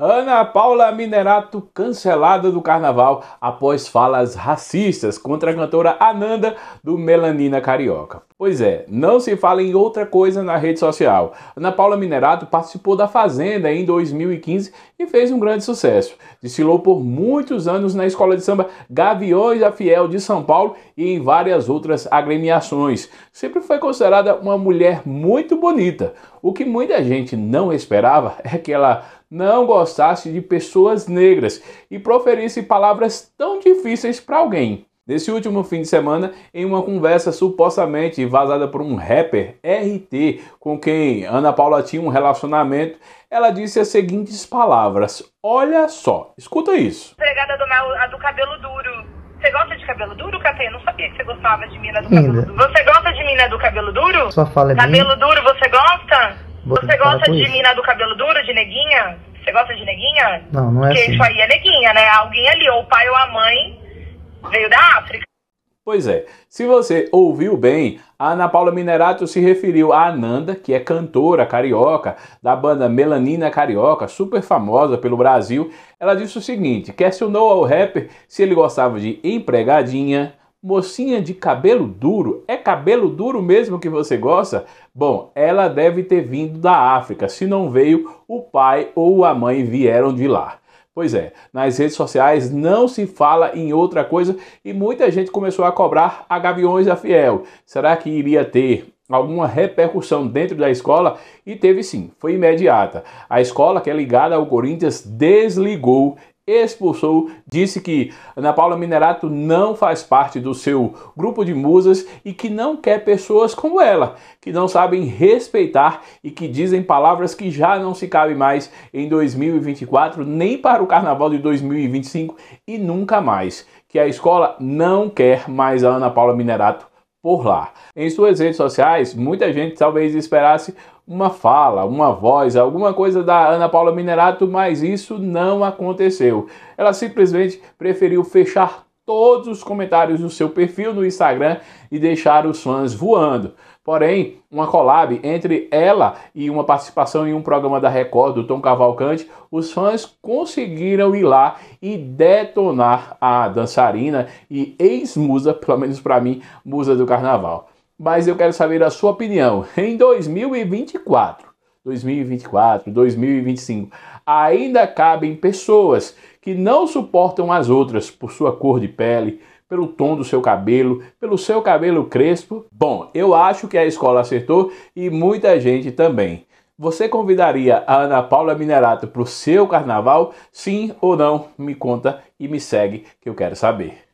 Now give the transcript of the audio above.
Ana Paula Minerato cancelada do carnaval após falas racistas contra a cantora Ananda do Melanina Carioca. Pois é, não se fala em outra coisa na rede social. Ana Paula Minerato participou da Fazenda em 2015 e fez um grande sucesso. Desfilou por muitos anos na escola de samba Gaviões da Fiel de São Paulo e em várias outras agremiações. Sempre foi considerada uma mulher muito bonita. O que muita gente não esperava é que ela não gostasse de pessoas negras e proferisse palavras tão difíceis para alguém. Nesse último fim de semana, em uma conversa supostamente vazada por um rapper RT com quem Ana Paula tinha um relacionamento, ela disse as seguintes palavras. Olha só, escuta isso. do, meu, a do cabelo duro. Você gosta de cabelo duro, Catê? Eu não sabia que você gostava de mina do cabelo duro. Você do cabelo duro? Sua fala é Cabelo bem... duro, você gosta? você gosta de isso. mina do cabelo duro, de neguinha? Você gosta de neguinha? Não, não é Porque assim. isso aí é neguinha, né? Alguém ali, ou o pai ou a mãe, veio da África. Pois é, se você ouviu bem, a Ana Paula Minerato se referiu a Ananda, que é cantora carioca da banda Melanina Carioca, super famosa pelo Brasil. Ela disse o seguinte: questionou ao rapper se ele gostava de empregadinha, Mocinha de cabelo duro? É cabelo duro mesmo que você gosta? Bom, ela deve ter vindo da África. Se não veio, o pai ou a mãe vieram de lá. Pois é, nas redes sociais não se fala em outra coisa e muita gente começou a cobrar a Gaviões da Fiel. Será que iria ter alguma repercussão dentro da escola e teve sim, foi imediata. A escola que é ligada ao Corinthians desligou expulsou, disse que Ana Paula Minerato não faz parte do seu grupo de musas e que não quer pessoas como ela, que não sabem respeitar e que dizem palavras que já não se cabem mais em 2024, nem para o carnaval de 2025 e nunca mais. Que a escola não quer mais a Ana Paula Minerato por lá. Em suas redes sociais, muita gente talvez esperasse uma fala, uma voz, alguma coisa da Ana Paula Minerato, mas isso não aconteceu. Ela simplesmente preferiu fechar todos os comentários do seu perfil no Instagram e deixar os fãs voando. Porém, uma collab entre ela e uma participação em um programa da Record do Tom Cavalcante, os fãs conseguiram ir lá e detonar a dançarina e ex-musa, pelo menos para mim, musa do carnaval mas eu quero saber a sua opinião. Em 2024, 2024, 2025, ainda cabem pessoas que não suportam as outras por sua cor de pele, pelo tom do seu cabelo, pelo seu cabelo crespo? Bom, eu acho que a escola acertou e muita gente também. Você convidaria a Ana Paula Minerato para o seu carnaval? Sim ou não? Me conta e me segue que eu quero saber.